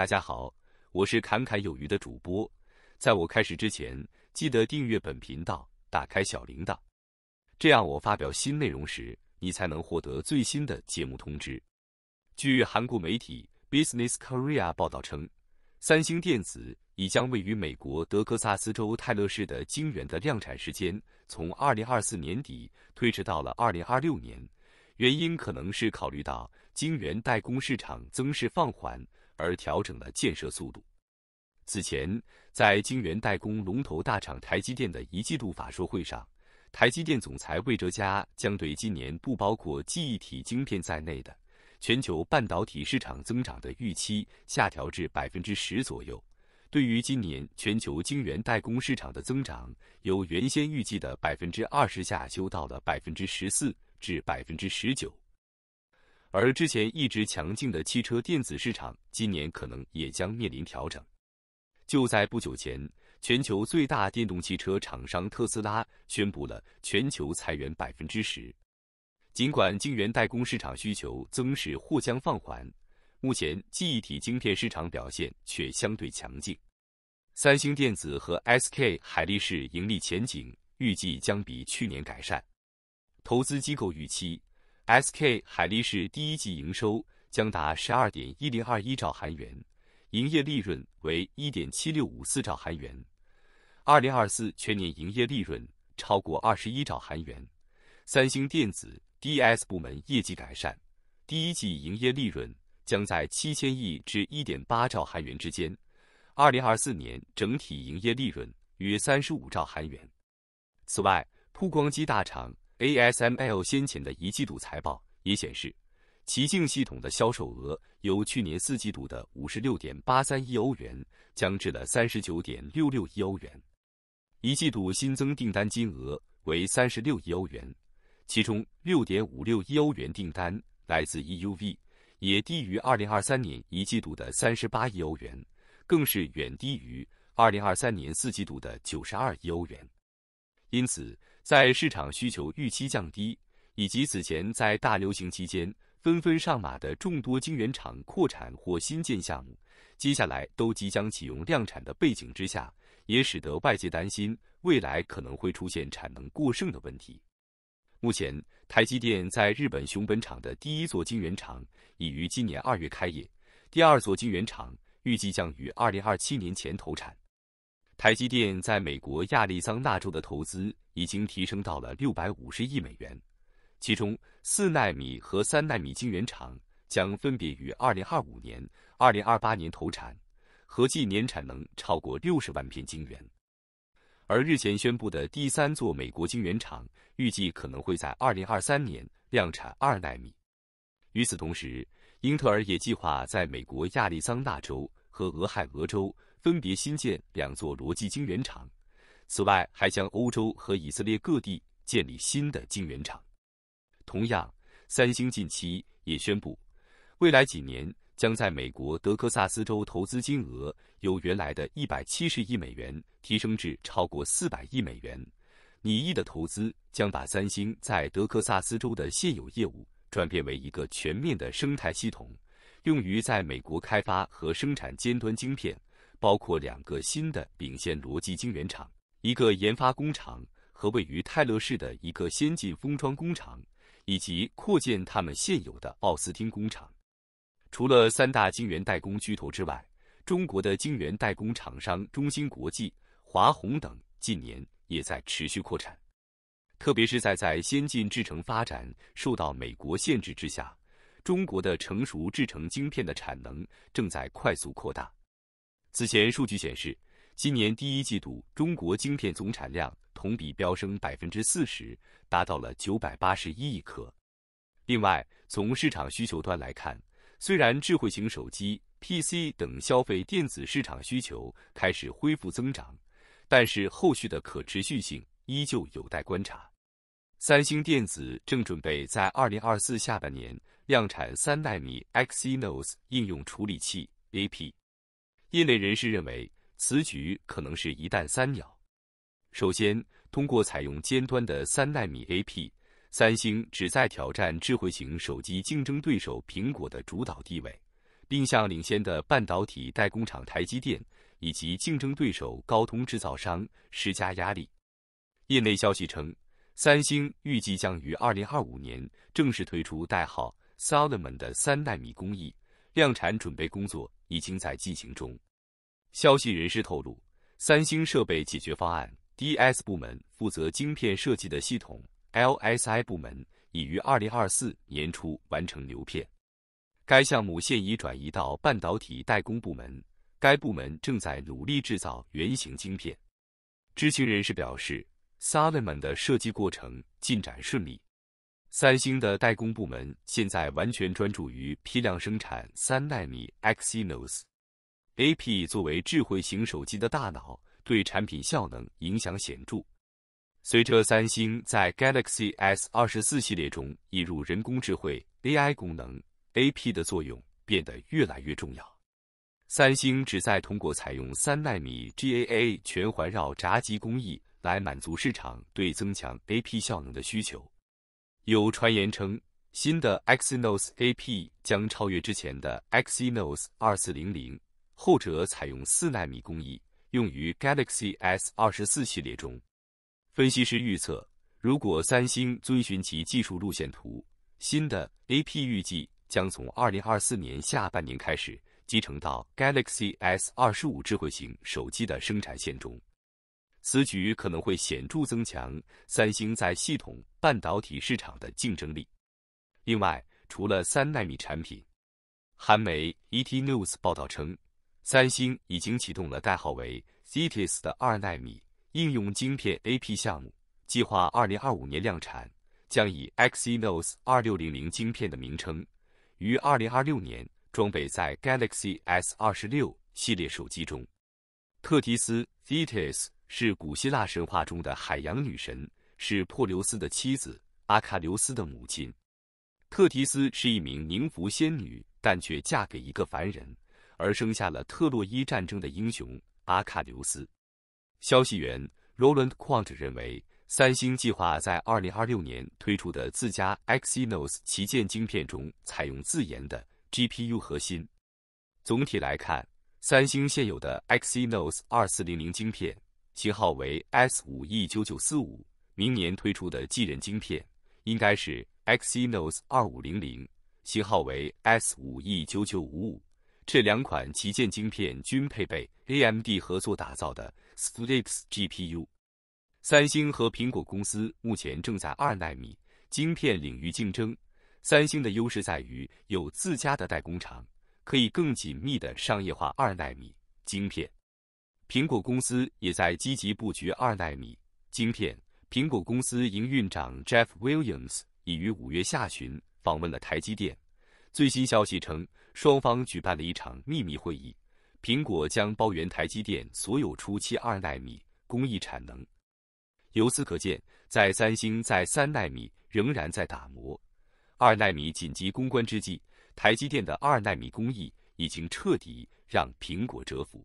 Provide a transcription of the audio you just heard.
大家好，我是侃侃有余的主播。在我开始之前，记得订阅本频道，打开小铃铛，这样我发表新内容时，你才能获得最新的节目通知。据韩国媒体《Business Korea》报道称，三星电子已将位于美国德克萨斯州泰勒市的晶圆的量产时间从2024年底推迟到了2026年，原因可能是考虑到晶圆代工市场增势放缓。而调整了建设速度。此前，在晶圆代工龙头大厂台积电的一季度法说会上，台积电总裁魏哲嘉将对今年不包括记忆体晶片在内的全球半导体市场增长的预期下调至百分之十左右。对于今年全球晶圆代工市场的增长，由原先预计的百分之二十下修到了百分之十四至百分之十九。而之前一直强劲的汽车电子市场，今年可能也将面临调整。就在不久前，全球最大电动汽车厂商特斯拉宣布了全球裁员百分之十。尽管晶圆代工市场需求增势或将放缓，目前记忆体晶片市场表现却相对强劲。三星电子和 SK 海力士盈利前景预计将比去年改善。投资机构预期。SK 海力士第一季营收将达十二点一零二一兆韩元，营业利润为一点七六五四兆韩元。二零二四全年营业利润超过二十一兆韩元。三星电子 DS 部门业绩改善，第一季营业利润将在七千亿至一点八兆韩元之间，二零二四年整体营业利润约三十五兆韩元。此外，曝光机大厂。ASML 先前的一季度财报也显示，奇境系统的销售额由去年四季度的五十六点八三亿欧元降至了三十九点六六亿欧元，一季度新增订单金额为三十六亿欧元，其中六点五六亿欧元订单来自 EUV，也低于二零二三年一季度的三十八亿欧元，更是远低于二零二三年四季度的九十二亿欧元。因此，在市场需求预期降低，以及此前在大流行期间纷纷上马的众多晶圆厂扩产或新建项目，接下来都即将启用量产的背景之下，也使得外界担心未来可能会出现产能过剩的问题。目前，台积电在日本熊本厂的第一座晶圆厂已于今年二月开业，第二座晶圆厂预计将于二零二七年前投产。台积电在美国亚利桑那州的投资已经提升到了六百五十亿美元，其中四纳米和三纳米晶圆厂将分别于二零二五年、二零二八年投产，合计年产能超过六十万片晶圆。而日前宣布的第三座美国晶圆厂，预计可能会在二零二三年量产二纳米。与此同时，英特尔也计划在美国亚利桑那州和俄亥俄州。分别新建两座逻辑晶圆厂，此外还将欧洲和以色列各地建立新的晶圆厂。同样，三星近期也宣布，未来几年将在美国德克萨斯州投资金额由原来的一百七十亿美元提升至超过四百亿美元。拟议的投资将把三星在德克萨斯州的现有业务转变为一个全面的生态系统，用于在美国开发和生产尖端晶片。包括两个新的领先逻辑晶圆厂、一个研发工厂和位于泰勒市的一个先进封装工厂，以及扩建他们现有的奥斯汀工厂。除了三大晶圆代工巨头之外，中国的晶圆代工厂商中芯国际、华虹等近年也在持续扩产。特别是在在先进制程发展受到美国限制之下，中国的成熟制程晶片的产能正在快速扩大。此前数据显示，今年第一季度中国晶片总产量同比飙升百分之四十，达到了九百八十一亿颗。另外，从市场需求端来看，虽然智慧型手机、PC 等消费电子市场需求开始恢复增长，但是后续的可持续性依旧有待观察。三星电子正准备在二零二四下半年量产三纳米 Exynos 应用处理器 AP。业内人士认为，此举可能是一旦三鸟。首先，通过采用尖端的三纳米 A P，三星旨在挑战智慧型手机竞争对手苹果的主导地位，并向领先的半导体代工厂台积电以及竞争对手高通制造商施加压力。业内消息称，三星预计将于二零二五年正式推出代号 s o l o m o a n 的三纳米工艺量产准备工作。已经在进行中。消息人士透露，三星设备解决方案 （DS） 部门负责晶片设计的系统 （LSI） 部门已于二零二四年初完成流片。该项目现已转移到半导体代工部门，该部门正在努力制造原型晶片。知情人士表示 s a l l i n 的设计过程进展顺利。三星的代工部门现在完全专注于批量生产三纳米 Exynos AP，作为智慧型手机的大脑，对产品效能影响显著。随着三星在 Galaxy S 二十四系列中引入人工智能 AI 功能，AP 的作用变得越来越重要。三星旨在通过采用三纳米 GAA 全环绕闸机工艺来满足市场对增强 AP 效能的需求。有传言称，新的 Exynos A P 将超越之前的 Exynos 2400，后者采用四纳米工艺，用于 Galaxy S 二十四系列中。分析师预测，如果三星遵循其技术路线图，新的 A P 预计将从二零二四年下半年开始集成到 Galaxy S 二十五智慧型手机的生产线中。此举可能会显著增强三星在系统半导体市场的竞争力。另外，除了三纳米产品，韩媒 ETNews 报道称，三星已经启动了代号为 ZTIS 的二纳米应用晶片 AP 项目，计划二零二五年量产，将以 Exynos 二六零零晶片的名称，于二零二六年装备在 Galaxy S 二十六系列手机中。特提斯 ZTIS。是古希腊神话中的海洋女神，是珀琉斯的妻子，阿喀琉斯的母亲。特提斯是一名宁芙仙女，但却嫁给一个凡人，而生下了特洛伊战争的英雄阿喀琉斯。消息源 Roland Quant 认为，三星计划在2026年推出的自家 Exynos 旗舰晶片中采用自研的 GPU 核心。总体来看，三星现有的 Exynos 2400晶片。型号为 S5E9945，明年推出的继任晶片应该是 Exynos 2500，型号为 S5E9955。这两款旗舰晶片均配备 AMD 合作打造的 s t l i p x GPU。三星和苹果公司目前正在二纳米晶片领域竞争，三星的优势在于有自家的代工厂，可以更紧密的商业化二纳米晶片。苹果公司也在积极布局二纳米晶片。苹果公司营运长 Jeff Williams 已于五月下旬访问了台积电。最新消息称，双方举办了一场秘密会议。苹果将包圆台积电所有初期二纳米工艺产能。由此可见，在三星在三纳米仍然在打磨二纳米紧急攻关之际，台积电的二纳米工艺已经彻底让苹果折服。